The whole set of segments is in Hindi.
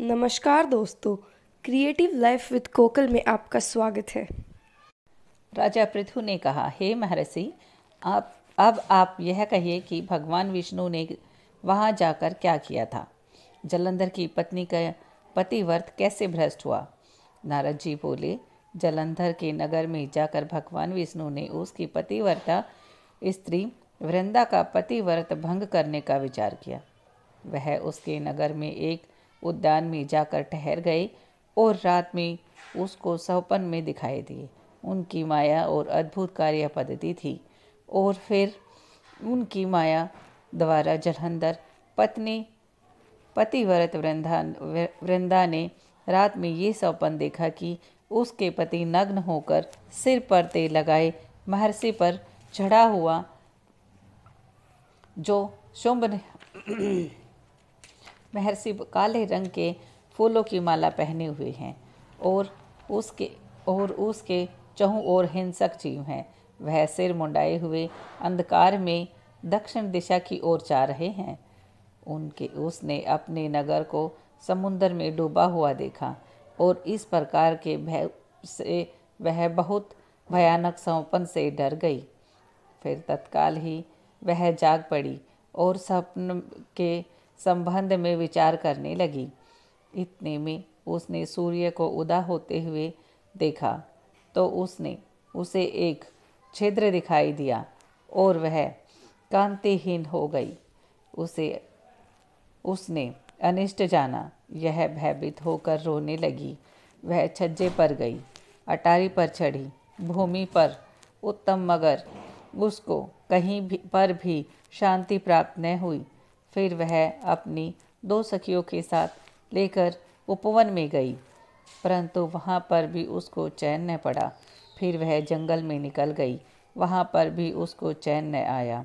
नमस्कार दोस्तों क्रिएटिव लाइफ विद कोकल में आपका स्वागत है राजा पृथु ने कहा हे महर्षि आप अब आप यह कहिए कि भगवान विष्णु ने वहां जाकर क्या किया था जलंधर की पत्नी का पतिव्रत कैसे भ्रष्ट हुआ नारद जी बोले जलंधर के नगर में जाकर भगवान विष्णु ने उसकी पतिव्रता स्त्री वृंदा का पतिव्रत भंग करने का विचार किया वह उसके नगर में एक उद्यान में जाकर ठहर गए और रात में उसको सौपन में दिखाई दिए उनकी माया और अद्भुत कार्य पद्धति थी और फिर उनकी माया द्वारा जलंधर पत्नी पतिव्रत वृंदा वृंदा ने रात में ये सौपन देखा कि उसके पति नग्न होकर सिर पर तेल लगाए महर्षि पर चढ़ा हुआ जो शुंभ महर्षि काले रंग के फूलों की माला पहने हुए हैं और उसके और उसके चहु और हिंसक जीव हैं वह सिर मुंडाए हुए अंधकार में दक्षिण दिशा की ओर जा रहे हैं उनके उसने अपने नगर को समुद्र में डूबा हुआ देखा और इस प्रकार के भय से वह बहुत भयानक सौपन से डर गई फिर तत्काल ही वह जाग पड़ी और स्वप्न के संबंध में विचार करने लगी इतने में उसने सूर्य को उदा होते हुए देखा तो उसने उसे एक छिद्र दिखाई दिया और वह कांतिहीन हो गई उसे उसने अनिष्ट जाना यह भयभीत होकर रोने लगी वह छज्जे पर गई अटारी पर चढ़ी भूमि पर उत्तम मगर उसको कहीं भी पर भी शांति प्राप्त न हुई फिर वह अपनी दो सखियों के साथ लेकर उपवन में गई परंतु वहाँ पर भी उसको चैन न पड़ा फिर वह जंगल में निकल गई वहाँ पर भी उसको चैन न आया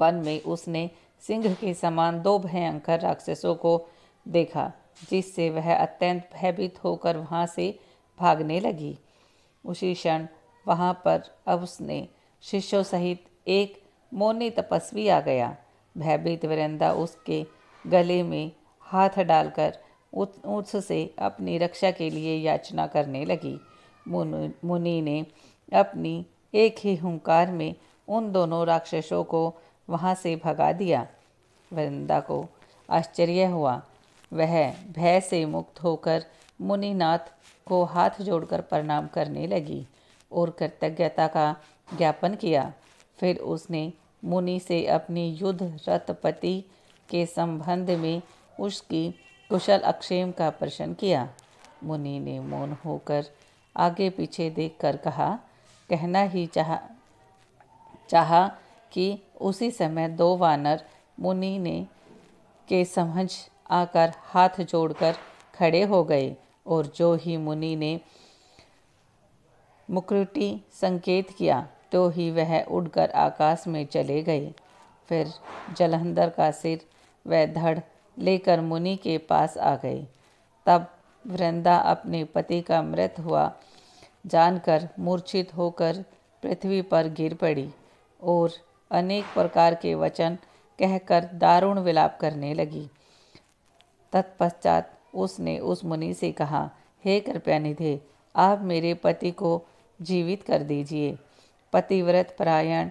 वन में उसने सिंह के समान दो भयंकर राक्षसों को देखा जिससे वह अत्यंत भयभीत होकर वहाँ से भागने लगी उसी क्षण वहाँ पर अब उसने शिष्यों सहित एक मोनी तपस्वी आ गया भयभीत वरिंदा उसके गले में हाथ डालकर उससे अपनी रक्षा के लिए याचना करने लगी मुनि ने अपनी एक ही हुंकार में उन दोनों राक्षसों को वहाँ से भगा दिया वृंदा को आश्चर्य हुआ वह भय से मुक्त होकर मुनिनाथ को हाथ जोड़कर प्रणाम करने लगी और कृतज्ञता का ज्ञापन किया फिर उसने मुनि से अपनी युद्ध रथ के संबंध में उसकी कुशल अक्षेम का प्रश्न किया मुनि ने मौन होकर आगे पीछे देखकर कहा कहना ही चाह चाहा कि उसी समय दो वानर मुनि ने के समझ आकर हाथ जोड़कर खड़े हो गए और जो ही मुनि ने मुकुटी संकेत किया तो ही वह उड़कर आकाश में चले गए फिर जलंधर का सिर व धड़ लेकर मुनि के पास आ गए तब वृंदा अपने पति का मृत हुआ जानकर मूर्छित होकर पृथ्वी पर गिर पड़ी और अनेक प्रकार के वचन कहकर दारुण विलाप करने लगी तत्पश्चात उसने उस मुनि से कहा हे कृपया निधे आप मेरे पति को जीवित कर दीजिए पतिव्रत परायण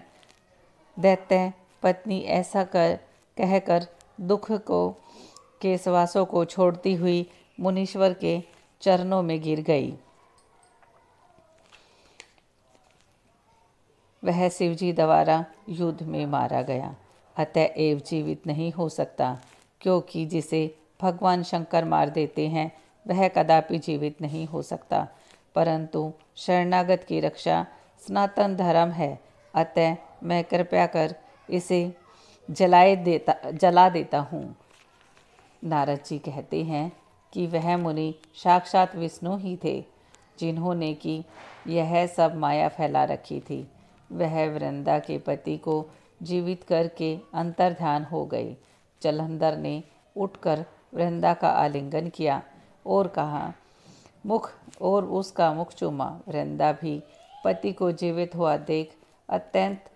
दैत्य पत्नी ऐसा कर कहकर दुख को के श्वासों को छोड़ती हुई मुनीश्वर के चरणों में गिर गई वह शिवजी द्वारा युद्ध में मारा गया अतः एव जीवित नहीं हो सकता क्योंकि जिसे भगवान शंकर मार देते हैं वह कदापि जीवित नहीं हो सकता परंतु शरणागत की रक्षा सनातन धर्म है अतः मैं कृपया कर इसे जलाए देता जला देता हूँ नारद जी कहते हैं कि वह मुनि साक्षात विष्णु ही थे जिन्होंने कि यह सब माया फैला रखी थी वह वृंदा के पति को जीवित करके अंतर ध्यान हो गई जलंधर ने उठकर वृंदा का आलिंगन किया और कहा मुख और उसका मुख चूमा वृंदा भी पति को जीवित हुआ देख अत्यंत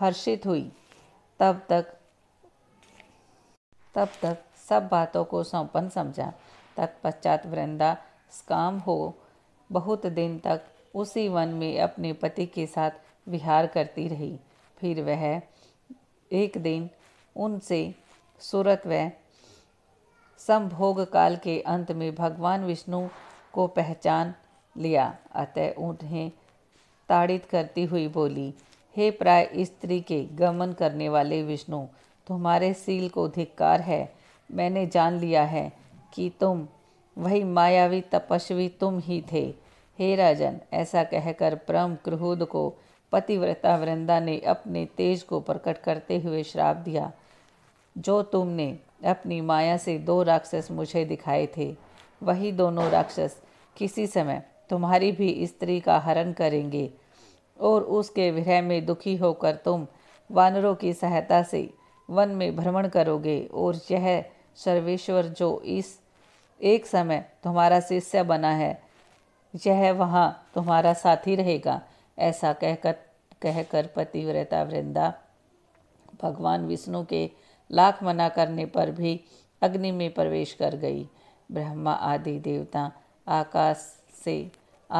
हर्षित हुई तब तक तब तक सब बातों को सौंपन समझा तत्पश्चात वृंदा स्काम हो बहुत दिन तक उसी वन में अपने पति के साथ विहार करती रही फिर वह एक दिन उनसे सूरत व संभोग काल के अंत में भगवान विष्णु को पहचान लिया अतः उन्हें ताड़ित करती हुई बोली हे प्राय स्त्री के गमन करने वाले विष्णु तुम्हारे सील को धिक्कार है मैंने जान लिया है कि तुम वही मायावी तपस्वी तुम ही थे हे राजन ऐसा कहकर परम क्रहुद को पतिव्रता वृंदा ने अपने तेज को प्रकट करते हुए श्राप दिया जो तुमने अपनी माया से दो राक्षस मुझे दिखाए थे वही दोनों राक्षस किसी समय तुम्हारी भी स्त्री का हरण करेंगे और उसके विरह में दुखी होकर तुम वानरों की सहायता से वन में भ्रमण करोगे और यह सर्वेश्वर जो इस एक समय तुम्हारा शिष्य बना है यह वहाँ तुम्हारा साथी रहेगा ऐसा कहकर कहकर पतिव्रता वृंदा भगवान विष्णु के लाख मना करने पर भी अग्नि में प्रवेश कर गई ब्रह्मा आदि देवता आकाश से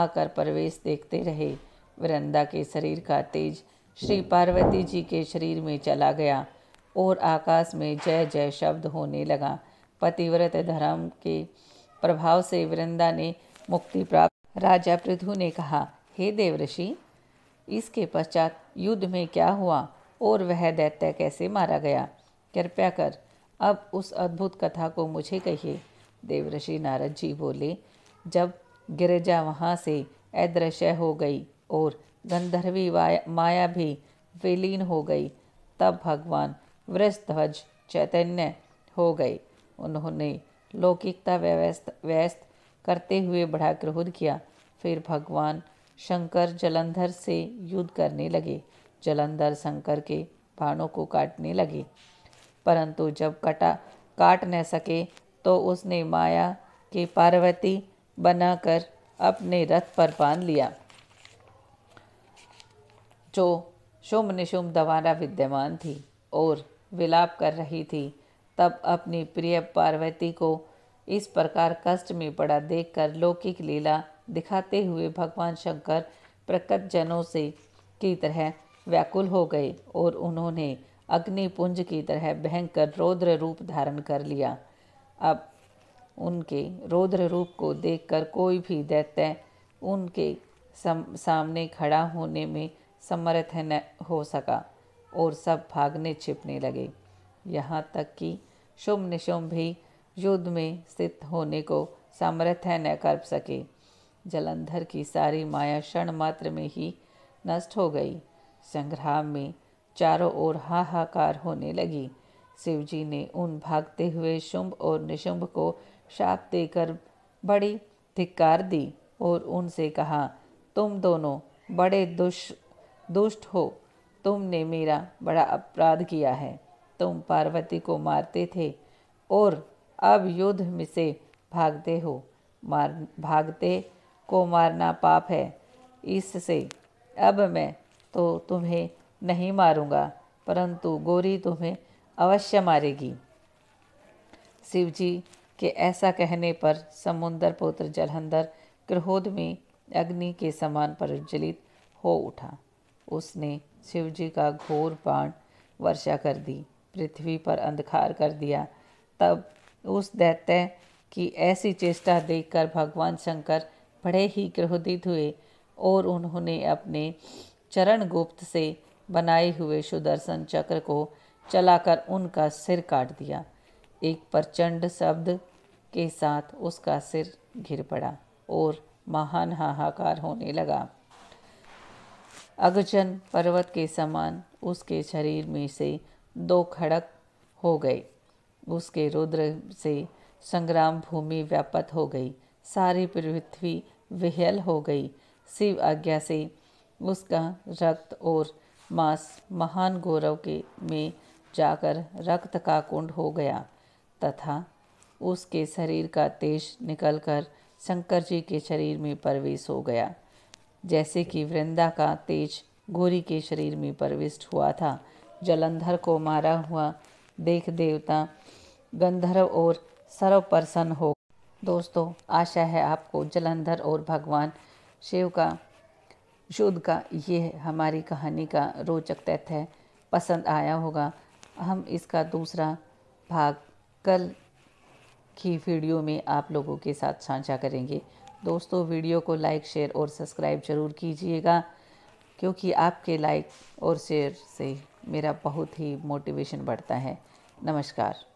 आकर प्रवेश देखते रहे वृंदा के शरीर का तेज श्री पार्वती जी के शरीर में चला गया और आकाश में जय जय शब्द होने लगा पतिव्रत धर्म के प्रभाव से वृंदा ने मुक्ति प्राप्त राजा पृथु ने कहा हे देवऋषि इसके पश्चात युद्ध में क्या हुआ और वह दैत्य कैसे मारा गया कृपया कर अब उस अद्भुत कथा को मुझे कहिए देवऋषि नारद जी बोले जब गिरजा वहाँ से अदृश्य हो गई और गंधर्वी माया भी विलीन हो गई तब भगवान वृषध्वज चैतन्य हो गए उन्होंने लौकिकता व्यस्त व्यस्त करते हुए बड़ा क्रोध किया फिर भगवान शंकर जलंधर से युद्ध करने लगे जलंधर शंकर के बाणों को काटने लगे परंतु जब कटा काट न सके तो उसने माया के पार्वती बनाकर अपने रथ पर बांध लिया जो शुम निशुम दवारा विद्यमान थी और विलाप कर रही थी तब अपनी प्रिय पार्वती को इस प्रकार कष्ट में पड़ा देखकर लौकिक लीला दिखाते हुए भगवान शंकर प्रकट जनों से की तरह व्याकुल हो गए और उन्होंने अग्निपुंज की तरह भयंकर रौद्र रूप धारण कर लिया अब उनके रौद्र रूप को देखकर कोई भी दैत्य उनके सामने खड़ा होने में सम्मरित न हो सका और सब भागने छिपने लगे यहाँ तक कि शुभ निशुम भी युद्ध में स्थित होने को सामर्थ्य न कर सके जलंधर की सारी माया क्षण मात्र में ही नष्ट हो गई संग्राम में चारों ओर हाहाकार होने लगी शिवजी ने उन भागते हुए शुंभ और निशुंभ को शाप देकर बड़ी धिक्कार दी और उनसे कहा तुम दोनों बड़े दुष् दुष्ट हो तुमने मेरा बड़ा अपराध किया है तुम पार्वती को मारते थे और अब युद्ध में से भागते हो मार भागते को मारना पाप है इससे अब मैं तो तुम्हें नहीं मारूंगा परंतु गोरी तुम्हें अवश्य मारेगी शिवजी के ऐसा कहने पर समुंदर पुत्र जलहंदर क्रोध में अग्नि के समान प्रज्वलित हो उठा उसने शिवजी का घोर बाण वर्षा कर दी पृथ्वी पर अंधकार कर दिया तब उस दैत्य की ऐसी चेष्टा देखकर भगवान शंकर बड़े ही क्रोधित हुए और उन्होंने अपने चरण गुप्त से बनाए हुए सुदर्शन चक्र को चलाकर उनका सिर काट दिया एक प्रचंड शब्द के साथ उसका सिर गिर पड़ा और महान हाहाकार होने लगा अगजन पर्वत के समान उसके शरीर में से दो खड़क हो गए उसके रुद्र से संग्राम भूमि व्यापत हो गई सारी पृथ्वी विहल हो गई शिव आज्ञा से उसका रक्त और मांस महान गौरव के में जाकर रक्त का कुंड हो गया तथा उसके शरीर का तेज निकलकर शंकर जी के शरीर में प्रवेश हो गया जैसे कि वृंदा का तेज गोरी के शरीर में प्रविष्ट हुआ था जलंधर को मारा हुआ देख देवता गंधर्व और सर्व प्रसन्न हो दोस्तों आशा है आपको जलंधर और भगवान शिव का शुद्ध का ये हमारी कहानी का रोचक तथ्य पसंद आया होगा हम इसका दूसरा भाग कल की वीडियो में आप लोगों के साथ साझा करेंगे दोस्तों वीडियो को लाइक शेयर और सब्सक्राइब ज़रूर कीजिएगा क्योंकि आपके लाइक और शेयर से मेरा बहुत ही मोटिवेशन बढ़ता है नमस्कार